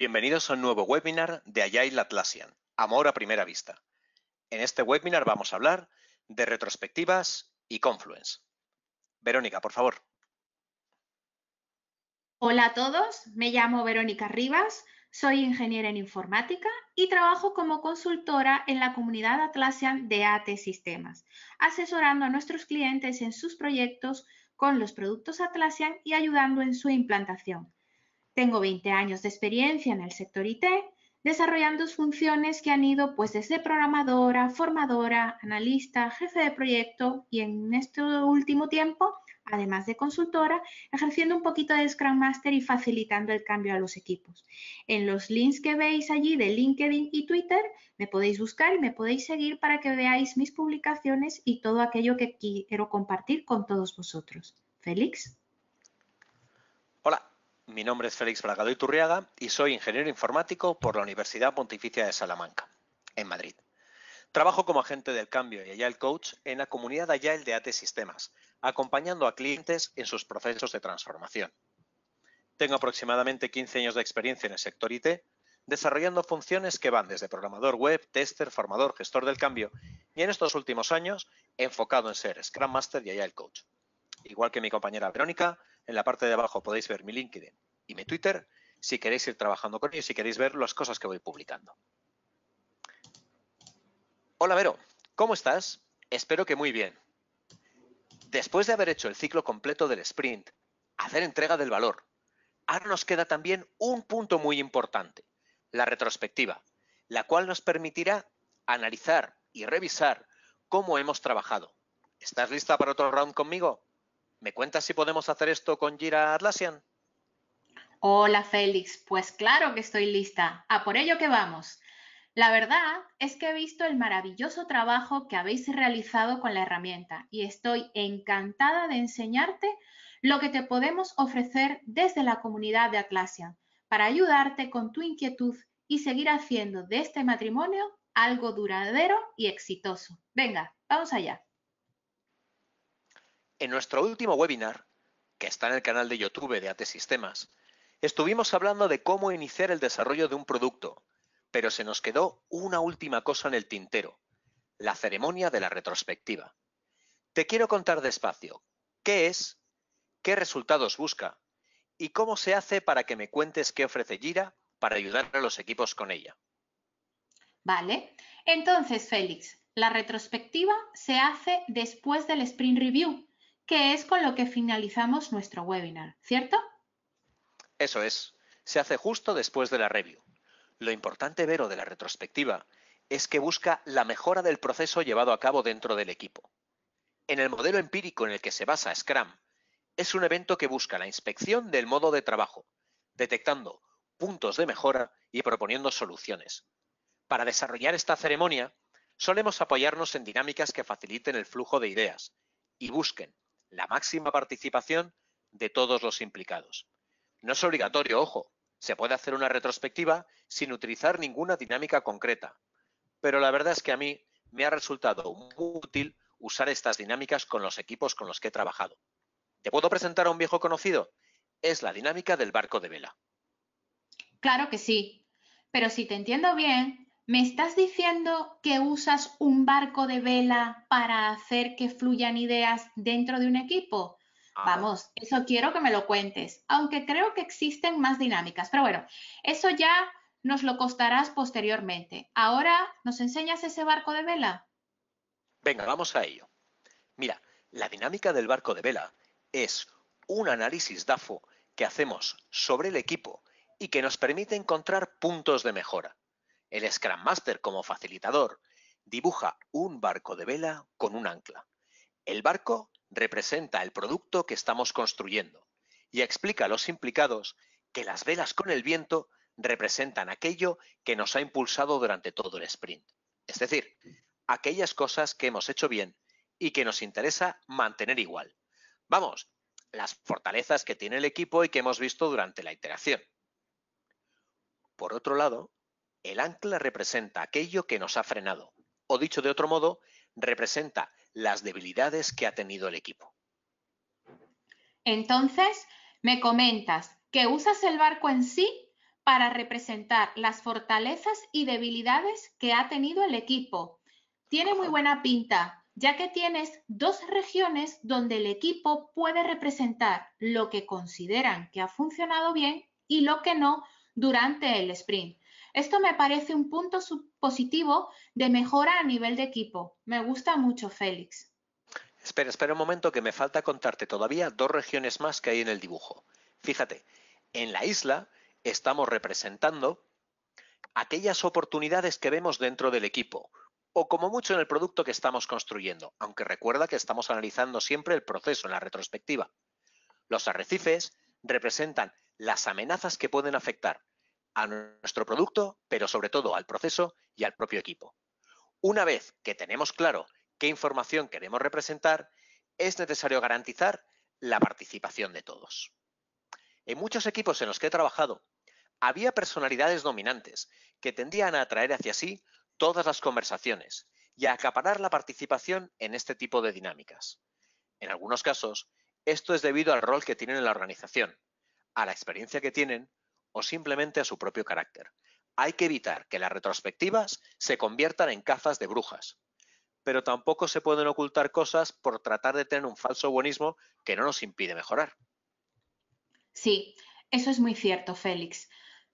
Bienvenidos a un nuevo webinar de Agile Atlassian, Amor a Primera Vista. En este webinar vamos a hablar de retrospectivas y Confluence. Verónica, por favor. Hola a todos, me llamo Verónica Rivas, soy ingeniera en informática y trabajo como consultora en la comunidad Atlassian de AT Sistemas, asesorando a nuestros clientes en sus proyectos con los productos Atlassian y ayudando en su implantación. Tengo 20 años de experiencia en el sector IT, desarrollando funciones que han ido pues desde programadora, formadora, analista, jefe de proyecto y en este último tiempo, además de consultora, ejerciendo un poquito de Scrum Master y facilitando el cambio a los equipos. En los links que veis allí de LinkedIn y Twitter, me podéis buscar y me podéis seguir para que veáis mis publicaciones y todo aquello que quiero compartir con todos vosotros. Félix mi nombre es Félix Bragado Iturriaga y soy ingeniero informático por la Universidad Pontificia de Salamanca, en Madrid. Trabajo como agente del cambio y Agile Coach en la comunidad Agile de AT Sistemas, acompañando a clientes en sus procesos de transformación. Tengo aproximadamente 15 años de experiencia en el sector IT, desarrollando funciones que van desde programador web, tester, formador, gestor del cambio y en estos últimos años enfocado en ser Scrum Master y Agile Coach. Igual que mi compañera Verónica, en la parte de abajo podéis ver mi LinkedIn y mi Twitter si queréis ir trabajando con ellos, si queréis ver las cosas que voy publicando. Hola Vero, ¿cómo estás? Espero que muy bien. Después de haber hecho el ciclo completo del sprint, hacer entrega del valor, ahora nos queda también un punto muy importante, la retrospectiva, la cual nos permitirá analizar y revisar cómo hemos trabajado. ¿Estás lista para otro round conmigo? ¿Me cuentas si podemos hacer esto con Jira Atlassian? Hola Félix, pues claro que estoy lista. A por ello que vamos. La verdad es que he visto el maravilloso trabajo que habéis realizado con la herramienta y estoy encantada de enseñarte lo que te podemos ofrecer desde la comunidad de Atlassian para ayudarte con tu inquietud y seguir haciendo de este matrimonio algo duradero y exitoso. Venga, vamos allá. En nuestro último webinar, que está en el canal de YouTube de AT Sistemas, estuvimos hablando de cómo iniciar el desarrollo de un producto, pero se nos quedó una última cosa en el tintero, la ceremonia de la retrospectiva. Te quiero contar despacio qué es, qué resultados busca y cómo se hace para que me cuentes qué ofrece Gira para ayudar a los equipos con ella. Vale, entonces Félix, la retrospectiva se hace después del sprint review, que es con lo que finalizamos nuestro webinar, ¿cierto? Eso es, se hace justo después de la review. Lo importante, Vero, de la retrospectiva es que busca la mejora del proceso llevado a cabo dentro del equipo. En el modelo empírico en el que se basa Scrum, es un evento que busca la inspección del modo de trabajo, detectando puntos de mejora y proponiendo soluciones. Para desarrollar esta ceremonia, solemos apoyarnos en dinámicas que faciliten el flujo de ideas y busquen la máxima participación de todos los implicados. No es obligatorio, ojo, se puede hacer una retrospectiva sin utilizar ninguna dinámica concreta, pero la verdad es que a mí me ha resultado muy útil usar estas dinámicas con los equipos con los que he trabajado. ¿Te puedo presentar a un viejo conocido? Es la dinámica del barco de vela. Claro que sí, pero si te entiendo bien, ¿Me estás diciendo que usas un barco de vela para hacer que fluyan ideas dentro de un equipo? Vamos, eso quiero que me lo cuentes, aunque creo que existen más dinámicas, pero bueno, eso ya nos lo costarás posteriormente. Ahora, ¿nos enseñas ese barco de vela? Venga, vamos a ello. Mira, la dinámica del barco de vela es un análisis DAFO que hacemos sobre el equipo y que nos permite encontrar puntos de mejora. El Scrum Master como facilitador dibuja un barco de vela con un ancla. El barco representa el producto que estamos construyendo y explica a los implicados que las velas con el viento representan aquello que nos ha impulsado durante todo el sprint. Es decir, aquellas cosas que hemos hecho bien y que nos interesa mantener igual. Vamos, las fortalezas que tiene el equipo y que hemos visto durante la iteración. Por otro lado, el ancla representa aquello que nos ha frenado, o dicho de otro modo, representa las debilidades que ha tenido el equipo. Entonces, me comentas que usas el barco en sí para representar las fortalezas y debilidades que ha tenido el equipo. Tiene muy buena pinta, ya que tienes dos regiones donde el equipo puede representar lo que consideran que ha funcionado bien y lo que no durante el sprint. Esto me parece un punto positivo de mejora a nivel de equipo. Me gusta mucho, Félix. Espera, espera un momento que me falta contarte todavía dos regiones más que hay en el dibujo. Fíjate, en la isla estamos representando aquellas oportunidades que vemos dentro del equipo o como mucho en el producto que estamos construyendo, aunque recuerda que estamos analizando siempre el proceso en la retrospectiva. Los arrecifes representan las amenazas que pueden afectar a nuestro producto, pero sobre todo al proceso y al propio equipo. Una vez que tenemos claro qué información queremos representar, es necesario garantizar la participación de todos. En muchos equipos en los que he trabajado, había personalidades dominantes que tendían a atraer hacia sí todas las conversaciones y a acaparar la participación en este tipo de dinámicas. En algunos casos, esto es debido al rol que tienen en la organización, a la experiencia que tienen o simplemente a su propio carácter. Hay que evitar que las retrospectivas se conviertan en cazas de brujas. Pero tampoco se pueden ocultar cosas por tratar de tener un falso buenismo que no nos impide mejorar. Sí, eso es muy cierto, Félix.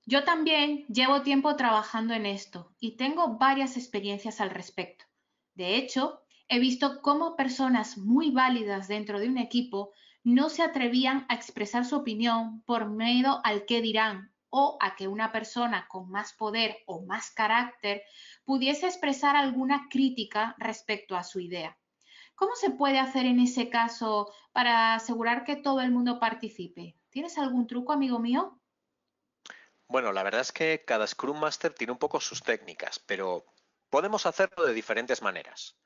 Yo también llevo tiempo trabajando en esto y tengo varias experiencias al respecto. De hecho, he visto cómo personas muy válidas dentro de un equipo no se atrevían a expresar su opinión por miedo al que dirán o a que una persona con más poder o más carácter pudiese expresar alguna crítica respecto a su idea. ¿Cómo se puede hacer en ese caso para asegurar que todo el mundo participe? ¿Tienes algún truco, amigo mío? Bueno, la verdad es que cada Scrum Master tiene un poco sus técnicas, pero podemos hacerlo de diferentes maneras.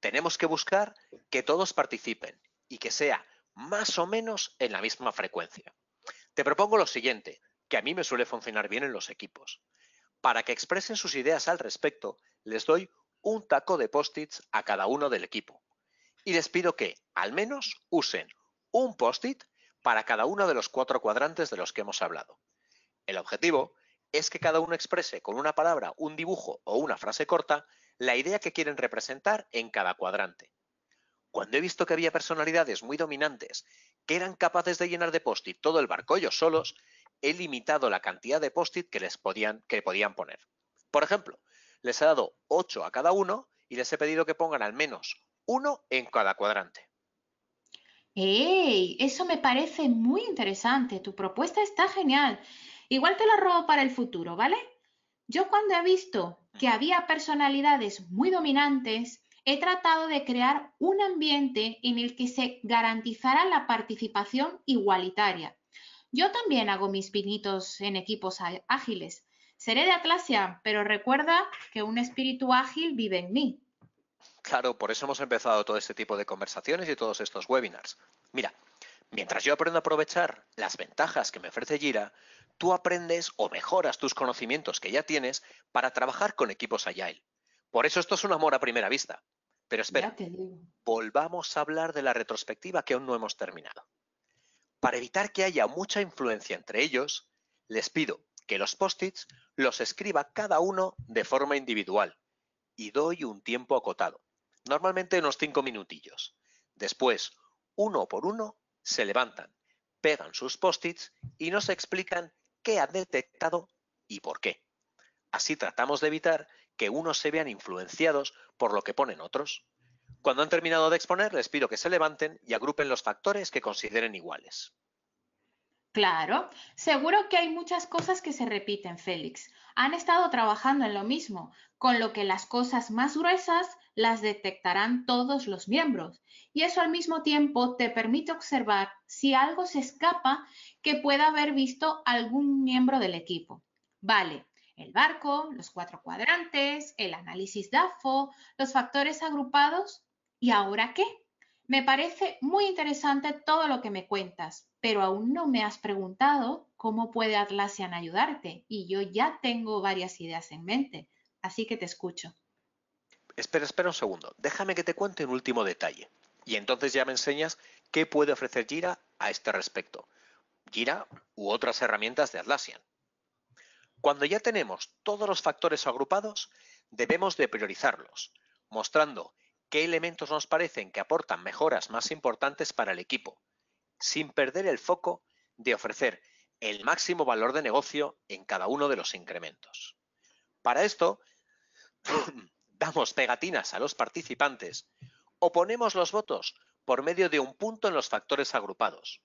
Tenemos que buscar que todos participen y que sea más o menos en la misma frecuencia. Te propongo lo siguiente, que a mí me suele funcionar bien en los equipos. Para que expresen sus ideas al respecto, les doy un taco de post-its a cada uno del equipo. Y les pido que, al menos, usen un post-it para cada uno de los cuatro cuadrantes de los que hemos hablado. El objetivo es que cada uno exprese con una palabra, un dibujo o una frase corta la idea que quieren representar en cada cuadrante. Cuando he visto que había personalidades muy dominantes que eran capaces de llenar de post-it todo el barco ellos solos, he limitado la cantidad de post-it que les podían, que podían poner. Por ejemplo, les he dado 8 a cada uno y les he pedido que pongan al menos uno en cada cuadrante. ¡Ey! Eso me parece muy interesante. Tu propuesta está genial. Igual te la robo para el futuro, ¿vale? Yo cuando he visto que había personalidades muy dominantes he tratado de crear un ambiente en el que se garantizara la participación igualitaria. Yo también hago mis pinitos en equipos ágiles. Seré de Atlasia, pero recuerda que un espíritu ágil vive en mí. Claro, por eso hemos empezado todo este tipo de conversaciones y todos estos webinars. Mira, mientras yo aprendo a aprovechar las ventajas que me ofrece Jira, tú aprendes o mejoras tus conocimientos que ya tienes para trabajar con equipos Agile. Por eso esto es un amor a primera vista. Pero espera, volvamos a hablar de la retrospectiva que aún no hemos terminado. Para evitar que haya mucha influencia entre ellos, les pido que los post-its los escriba cada uno de forma individual y doy un tiempo acotado, normalmente unos cinco minutillos. Después, uno por uno, se levantan, pegan sus post-its y nos explican qué han detectado y por qué. Así tratamos de evitar que que unos se vean influenciados por lo que ponen otros. Cuando han terminado de exponer, les pido que se levanten y agrupen los factores que consideren iguales. Claro, seguro que hay muchas cosas que se repiten, Félix. Han estado trabajando en lo mismo, con lo que las cosas más gruesas las detectarán todos los miembros. Y eso al mismo tiempo te permite observar si algo se escapa que pueda haber visto algún miembro del equipo. Vale, el barco, los cuatro cuadrantes, el análisis DAFO, los factores agrupados y ahora qué. Me parece muy interesante todo lo que me cuentas, pero aún no me has preguntado cómo puede Atlassian ayudarte y yo ya tengo varias ideas en mente, así que te escucho. Espera, espera un segundo, déjame que te cuente un último detalle y entonces ya me enseñas qué puede ofrecer Jira a este respecto. Jira u otras herramientas de Atlassian. Cuando ya tenemos todos los factores agrupados, debemos de priorizarlos, mostrando qué elementos nos parecen que aportan mejoras más importantes para el equipo, sin perder el foco de ofrecer el máximo valor de negocio en cada uno de los incrementos. Para esto, damos pegatinas a los participantes o ponemos los votos por medio de un punto en los factores agrupados.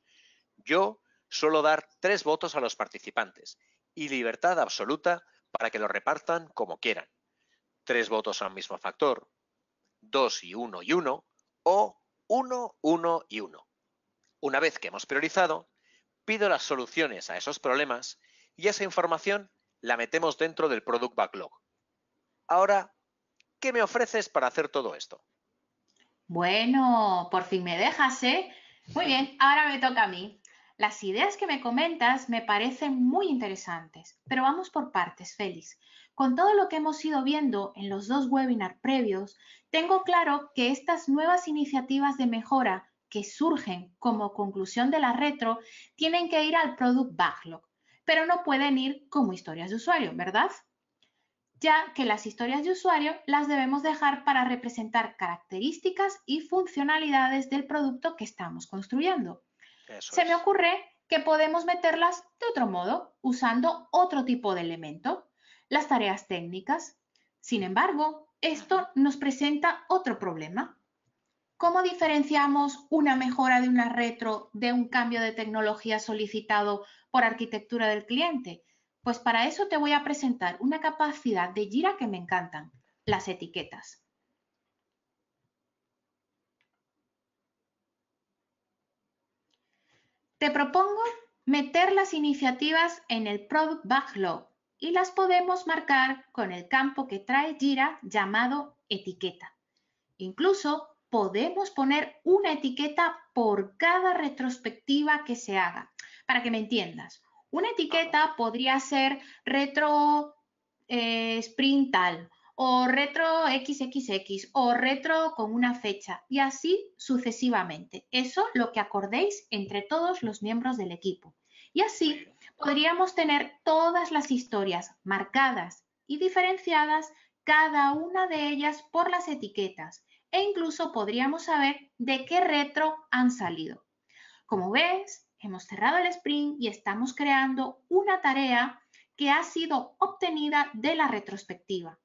Yo suelo dar tres votos a los participantes y libertad absoluta para que lo repartan como quieran. Tres votos al mismo factor, dos y uno y uno, o uno, uno y uno. Una vez que hemos priorizado, pido las soluciones a esos problemas y esa información la metemos dentro del Product Backlog. Ahora, ¿qué me ofreces para hacer todo esto? Bueno, por fin me dejas, ¿eh? Muy bien, ahora me toca a mí. Las ideas que me comentas me parecen muy interesantes, pero vamos por partes, Félix. Con todo lo que hemos ido viendo en los dos webinars previos, tengo claro que estas nuevas iniciativas de mejora que surgen como conclusión de la retro tienen que ir al Product Backlog, pero no pueden ir como historias de usuario, ¿verdad? Ya que las historias de usuario las debemos dejar para representar características y funcionalidades del producto que estamos construyendo. Se me ocurre que podemos meterlas de otro modo, usando otro tipo de elemento, las tareas técnicas. Sin embargo, esto nos presenta otro problema. ¿Cómo diferenciamos una mejora de una retro de un cambio de tecnología solicitado por arquitectura del cliente? Pues para eso te voy a presentar una capacidad de Jira que me encantan, las etiquetas. Te propongo meter las iniciativas en el Product Backlog y las podemos marcar con el campo que trae Jira llamado etiqueta. Incluso podemos poner una etiqueta por cada retrospectiva que se haga. Para que me entiendas, una etiqueta podría ser retro eh, sprintal o retro XXX o retro con una fecha y así sucesivamente. Eso lo que acordéis entre todos los miembros del equipo. Y así podríamos tener todas las historias marcadas y diferenciadas, cada una de ellas por las etiquetas e incluso podríamos saber de qué retro han salido. Como ves, hemos cerrado el sprint y estamos creando una tarea que ha sido obtenida de la retrospectiva.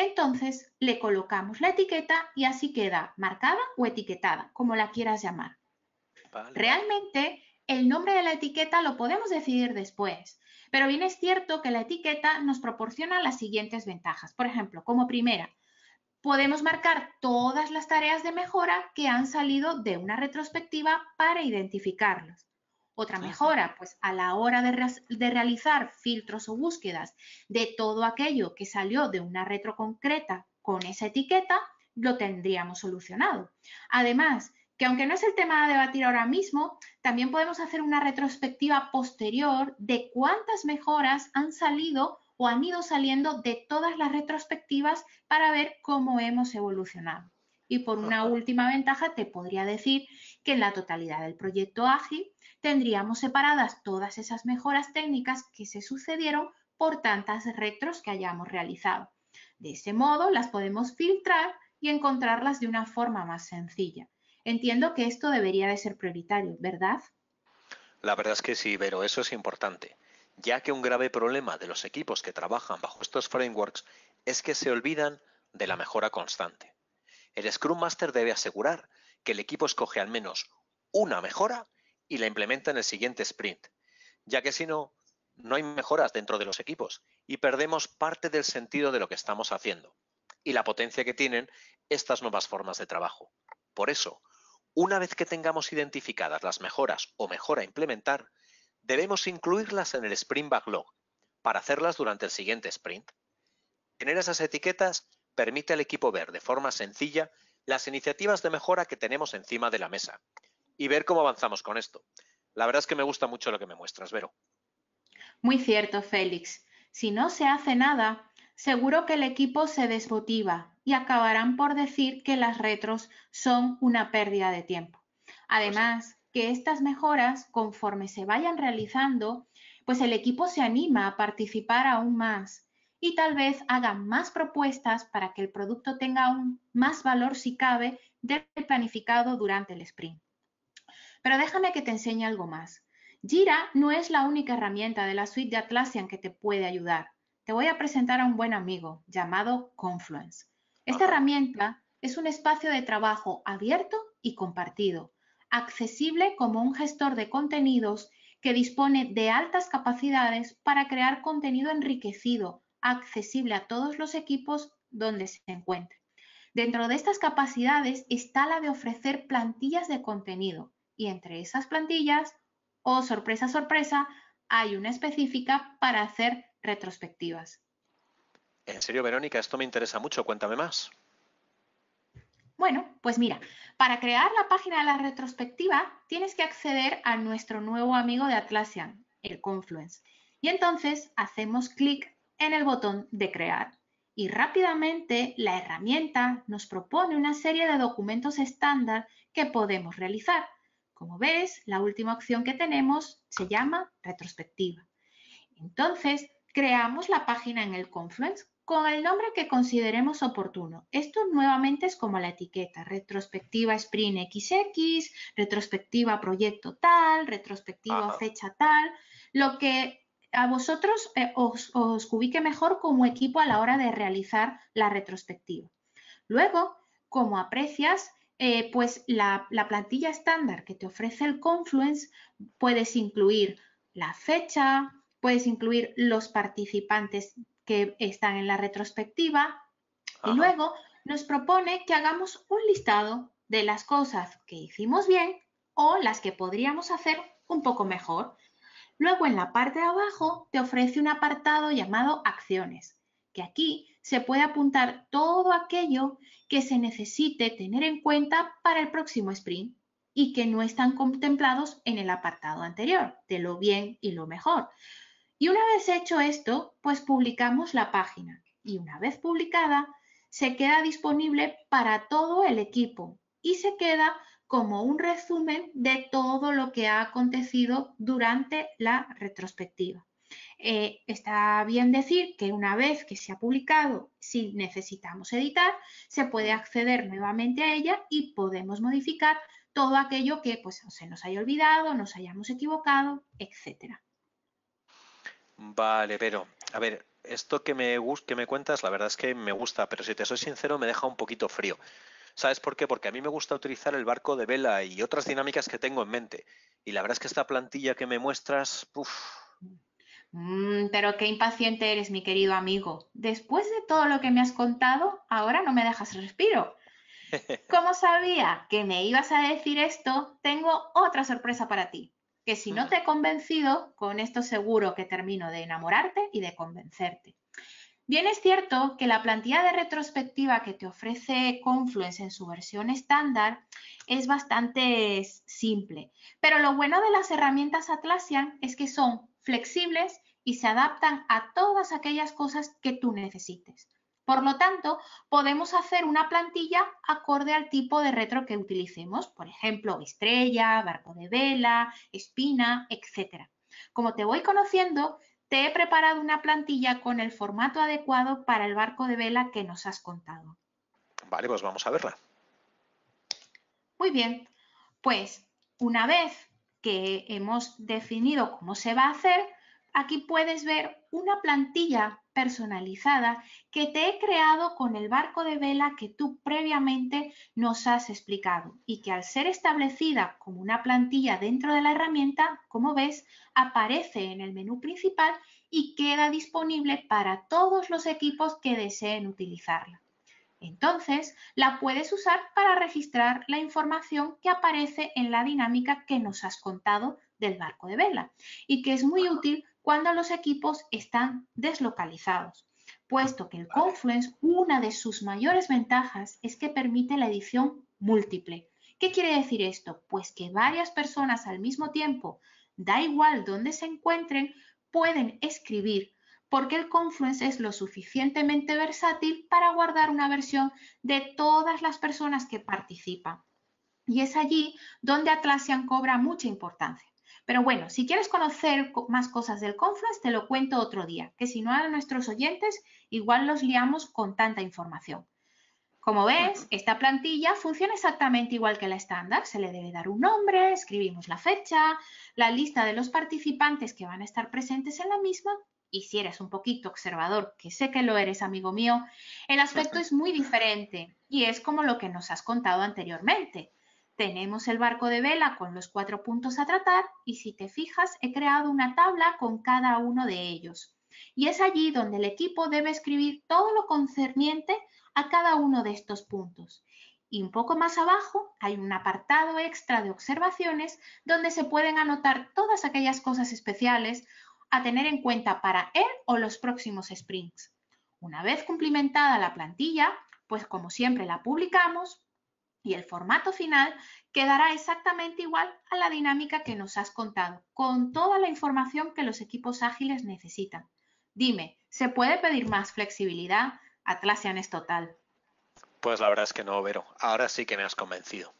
Entonces le colocamos la etiqueta y así queda marcada o etiquetada, como la quieras llamar. Realmente el nombre de la etiqueta lo podemos decidir después, pero bien es cierto que la etiqueta nos proporciona las siguientes ventajas. Por ejemplo, como primera, podemos marcar todas las tareas de mejora que han salido de una retrospectiva para identificarlos. Otra mejora, pues a la hora de, realizar filtros o búsquedas de todo aquello que salió de una retro concreta con esa etiqueta, lo tendríamos solucionado. Además, que aunque no es el tema a debatir ahora mismo, también podemos hacer una retrospectiva posterior de cuántas mejoras han salido o han ido saliendo de todas las retrospectivas para ver cómo hemos evolucionado. Y por una última ventaja, te podría decir que en la totalidad del proyecto ágil tendríamos separadas todas esas mejoras técnicas que se sucedieron por tantas retros que hayamos realizado. De ese modo, las podemos filtrar y encontrarlas de una forma más sencilla. Entiendo que esto debería de ser prioritario, ¿verdad? La verdad es que sí, pero eso es importante, ya que un grave problema de los equipos que trabajan bajo estos frameworks es que se olvidan de la mejora constante. El Scrum Master debe asegurar que el equipo escoge al menos una mejora y la implementa en el siguiente sprint, ya que si no, no hay mejoras dentro de los equipos y perdemos parte del sentido de lo que estamos haciendo y la potencia que tienen estas nuevas formas de trabajo. Por eso, una vez que tengamos identificadas las mejoras o mejora a implementar, debemos incluirlas en el sprint backlog para hacerlas durante el siguiente sprint. Tener esas etiquetas permite al equipo ver de forma sencilla las iniciativas de mejora que tenemos encima de la mesa y ver cómo avanzamos con esto. La verdad es que me gusta mucho lo que me muestras, Vero. Muy cierto, Félix. Si no se hace nada, seguro que el equipo se desmotiva y acabarán por decir que las retros son una pérdida de tiempo. Además, que estas mejoras, conforme se vayan realizando, pues el equipo se anima a participar aún más y tal vez haga más propuestas para que el producto tenga aún más valor si cabe del planificado durante el sprint. Pero déjame que te enseñe algo más. Jira no es la única herramienta de la suite de Atlassian que te puede ayudar. Te voy a presentar a un buen amigo llamado Confluence. Esta herramienta es un espacio de trabajo abierto y compartido, accesible como un gestor de contenidos que dispone de altas capacidades para crear contenido enriquecido accesible a todos los equipos donde se encuentre. Dentro de estas capacidades está la de ofrecer plantillas de contenido y entre esas plantillas, o oh sorpresa, sorpresa, hay una específica para hacer retrospectivas. En serio, Verónica, esto me interesa mucho, cuéntame más. Bueno, pues mira, para crear la página de la retrospectiva tienes que acceder a nuestro nuevo amigo de Atlassian, el Confluence. Y entonces hacemos clic en el botón de crear y rápidamente la herramienta nos propone una serie de documentos estándar que podemos realizar. Como ves, la última opción que tenemos se llama retrospectiva. Entonces, creamos la página en el Confluence con el nombre que consideremos oportuno. Esto nuevamente es como la etiqueta, retrospectiva sprint XX, retrospectiva proyecto tal, retrospectiva fecha tal, lo que a vosotros eh, os, os ubique mejor como equipo a la hora de realizar la retrospectiva. Luego, como aprecias, eh, pues la, plantilla estándar que te ofrece el Confluence puedes incluir la fecha, puedes incluir los participantes que están en la retrospectiva y luego nos propone que hagamos un listado de las cosas que hicimos bien o las que podríamos hacer un poco mejor. Luego en la parte de abajo te ofrece un apartado llamado acciones, que aquí se puede apuntar todo aquello que se necesite tener en cuenta para el próximo sprint y que no están contemplados en el apartado anterior, de lo bien y lo mejor. Y una vez hecho esto, pues publicamos la página y una vez publicada, se queda disponible para todo el equipo y se queda como un resumen de todo lo que ha acontecido durante la retrospectiva. Eh, está bien decir que una vez que se ha publicado, si necesitamos editar, se puede acceder nuevamente a ella y podemos modificar todo aquello que pues, se nos haya olvidado, nos hayamos equivocado, etc. Vale, pero, a ver, esto que me, que me cuentas, la verdad es que me gusta, pero si te soy sincero, me deja un poquito frío. ¿Sabes por qué? Porque a mí me gusta utilizar el barco de vela y otras dinámicas que tengo en mente. Y la verdad es que esta plantilla que me muestras, uff. Mm, pero qué impaciente eres, mi querido amigo. Después de todo lo que me has contado, ahora no me dejas respiro. Como sabía que me ibas a decir esto, tengo otra sorpresa para ti. Que si no mm. te he convencido, con esto seguro que termino de enamorarte y de convencerte. Bien es cierto que la plantilla de retrospectiva que te ofrece Confluence en su versión estándar es bastante simple, pero lo bueno de las herramientas Atlassian es que son flexibles y se adaptan a todas aquellas cosas que tú necesites. Por lo tanto, podemos hacer una plantilla acorde al tipo de retro que utilicemos, por ejemplo, estrella, barco de vela, espina, etc. Como te voy conociendo, te he preparado una plantilla con el formato adecuado para el barco de vela que nos has contado. Vale, pues vamos a verla. Muy bien, pues una vez que hemos definido cómo se va a hacer, aquí puedes ver una plantilla personalizada que te he creado con el barco de vela que tú previamente nos has explicado y que al ser establecida como una plantilla dentro de la herramienta, como ves, aparece en el menú principal y queda disponible para todos los equipos que deseen utilizarla. Entonces, la puedes usar para registrar la información que aparece en la dinámica que nos has contado del barco de vela y que es muy útil cuando los equipos están deslocalizados, puesto que el Confluence, una de sus mayores ventajas es que permite la edición múltiple. ¿Qué quiere decir esto? Pues que varias personas al mismo tiempo, da igual dónde se encuentren, pueden escribir porque el Confluence es lo suficientemente versátil para guardar una versión de todas las personas que participan. Y es allí donde Atlassian cobra mucha importancia. Pero bueno, si quieres conocer más cosas del Confluence, te lo cuento otro día, que si no a nuestros oyentes igual los liamos con tanta información. Como ves, esta plantilla funciona exactamente igual que la estándar. Se le debe dar un nombre, escribimos la fecha, la lista de los participantes que van a estar presentes en la misma y si eres un poquito observador, que sé que lo eres, amigo mío, el aspecto es muy diferente y es como lo que nos has contado anteriormente. Tenemos el barco de vela con los cuatro puntos a tratar y si te fijas he creado una tabla con cada uno de ellos. Y es allí donde el equipo debe escribir todo lo concerniente a cada uno de estos puntos. Y un poco más abajo hay un apartado extra de observaciones donde se pueden anotar todas aquellas cosas especiales a tener en cuenta para él o los próximos sprints. Una vez cumplimentada la plantilla, pues como siempre la publicamos, y el formato final quedará exactamente igual a la dinámica que nos has contado, con toda la información que los equipos ágiles necesitan. Dime, ¿se puede pedir más flexibilidad? a es total. Pues la verdad es que no, Vero. Ahora sí que me has convencido.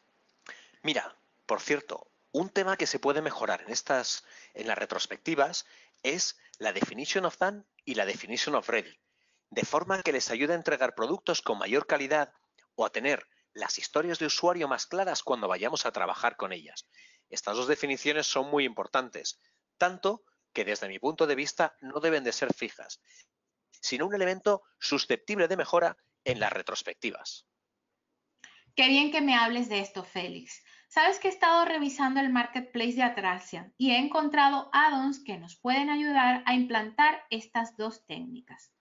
Mira, por cierto, un tema que se puede mejorar en estas, en las retrospectivas, es la definition of done y la definition of ready, de forma que les ayude a entregar productos con mayor calidad o a tener las historias de usuario más claras cuando vayamos a trabajar con ellas. Estas dos definiciones son muy importantes, tanto que desde mi punto de vista no deben de ser fijas, sino un elemento susceptible de mejora en las retrospectivas. Qué bien que me hables de esto, Félix. Sabes que he estado revisando el marketplace de Atlassian y he encontrado add-ons que nos pueden ayudar a implantar estas dos técnicas.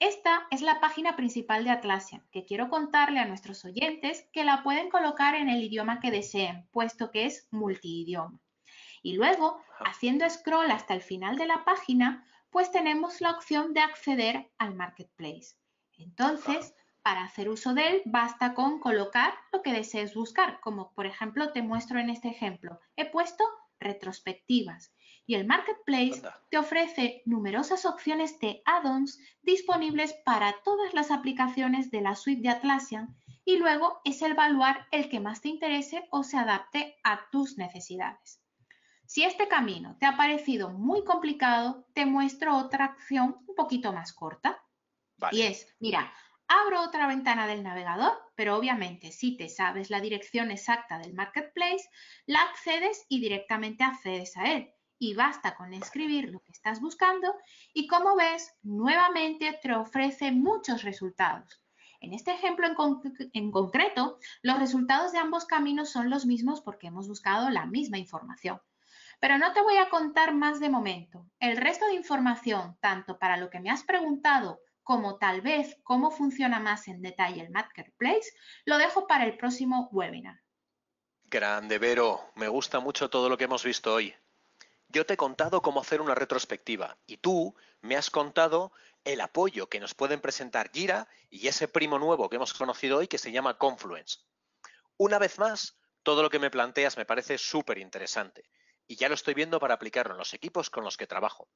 Esta es la página principal de Atlassian, que quiero contarle a nuestros oyentes que la pueden colocar en el idioma que deseen, puesto que es multiidioma. Y luego, haciendo scroll hasta el final de la página, pues tenemos la opción de acceder al marketplace. Entonces, para hacer uso de él, basta con colocar lo que desees buscar, como por ejemplo te muestro en este ejemplo. He puesto retrospectivas y el Marketplace te ofrece numerosas opciones de add-ons disponibles para todas las aplicaciones de la suite de Atlassian y luego es el evaluar el que más te interese o se adapte a tus necesidades. Si este camino te ha parecido muy complicado, te muestro otra opción un poquito más corta. Y es, mira, abro otra ventana del navegador, pero obviamente si te sabes la dirección exacta del marketplace, la accedes y directamente accedes a él y basta con escribir lo que estás buscando y como ves, nuevamente te ofrece muchos resultados. En este ejemplo en, concreto, los resultados de ambos caminos son los mismos porque hemos buscado la misma información. Pero no te voy a contar más de momento. El resto de información, tanto para lo que me has preguntado como tal vez cómo funciona más en detalle el Marketplace, lo dejo para el próximo webinar. Grande, Vero. Me gusta mucho todo lo que hemos visto hoy. Yo te he contado cómo hacer una retrospectiva y tú me has contado el apoyo que nos pueden presentar Gira y ese primo nuevo que hemos conocido hoy que se llama Confluence. Una vez más, todo lo que me planteas me parece súper interesante y ya lo estoy viendo para aplicarlo en los equipos con los que trabajo.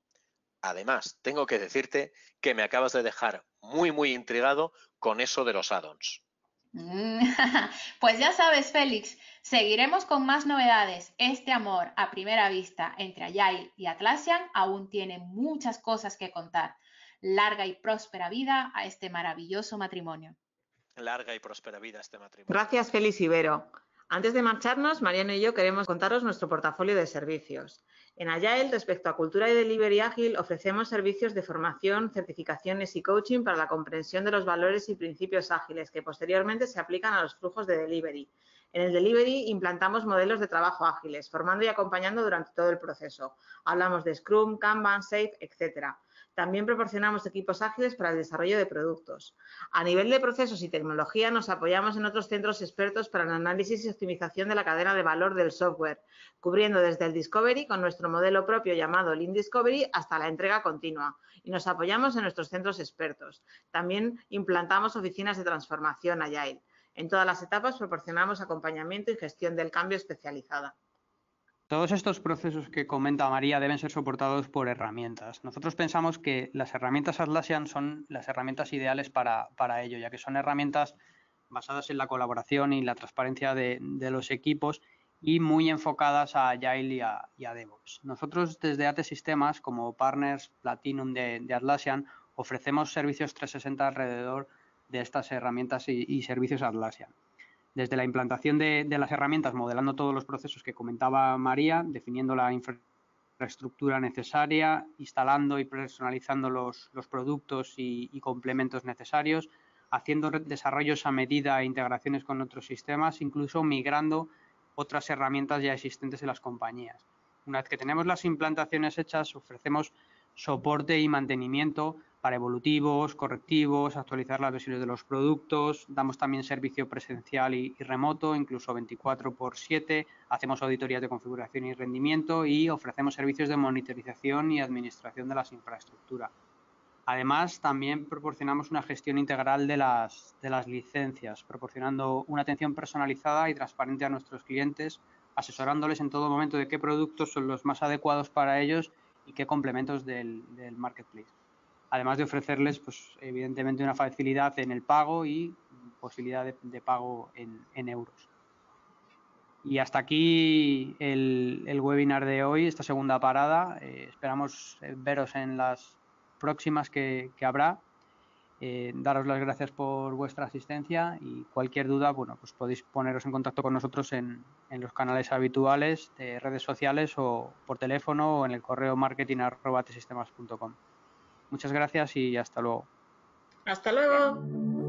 Además, tengo que decirte que me acabas de dejar muy, muy intrigado con eso de los add-ons. Mm, pues ya sabes, Félix, seguiremos con más novedades. Este amor a primera vista entre Ayai y Atlassian aún tiene muchas cosas que contar. Larga y próspera vida a este maravilloso matrimonio. Larga y próspera vida a este matrimonio. Gracias, Félix Ibero. Antes de marcharnos, Mariano y yo queremos contaros nuestro portafolio de servicios. En Agile, respecto a cultura y delivery ágil, ofrecemos servicios de formación, certificaciones y coaching para la comprensión de los valores y principios ágiles que posteriormente se aplican a los flujos de delivery. En el delivery implantamos modelos de trabajo ágiles, formando y acompañando durante todo el proceso. Hablamos de Scrum, Kanban, Safe, etcétera. También proporcionamos equipos ágiles para el desarrollo de productos. A nivel de procesos y tecnología, nos apoyamos en otros centros expertos para el análisis y optimización de la cadena de valor del software, cubriendo desde el Discovery con nuestro modelo propio llamado Lean Discovery hasta la entrega continua. Y nos apoyamos en nuestros centros expertos. También implantamos oficinas de transformación Agile. En todas las etapas proporcionamos acompañamiento y gestión del cambio especializada. Todos estos procesos que comenta María deben ser soportados por herramientas. Nosotros pensamos que las herramientas Atlassian son las herramientas ideales para, ello, ya que son herramientas basadas en la colaboración y la transparencia de, los equipos y muy enfocadas a Agile y a, DevOps. Nosotros desde AT Sistemas, como partners Platinum de, Atlassian, ofrecemos servicios 360 alrededor de estas herramientas y servicios Atlassian desde la implantación de, las herramientas, modelando todos los procesos que comentaba María, definiendo la infraestructura necesaria, instalando y personalizando los, productos y, y, complementos necesarios, haciendo desarrollos a medida e integraciones con otros sistemas, incluso migrando otras herramientas ya existentes en las compañías. Una vez que tenemos las implantaciones hechas, ofrecemos soporte y mantenimiento para evolutivos, correctivos, actualizar las versiones de los productos, damos también servicio presencial y, remoto, incluso 24 por 7, hacemos auditorías de configuración y rendimiento y ofrecemos servicios de monitorización y administración de las infraestructuras. Además, también proporcionamos una gestión integral de las, licencias, proporcionando una atención personalizada y transparente a nuestros clientes, asesorándoles en todo momento de qué productos son los más adecuados para ellos y qué complementos del marketplace además de ofrecerles, pues, evidentemente, una facilidad en el pago y posibilidad de, pago en, euros. Y hasta aquí el, webinar de hoy, esta segunda parada. Eh, esperamos eh, veros en las próximas que, habrá. Eh, daros las gracias por vuestra asistencia y cualquier duda, bueno, pues podéis poneros en contacto con nosotros en, los canales habituales de redes sociales o por teléfono o en el correo marketing.com. Muchas gracias y hasta luego. Hasta luego.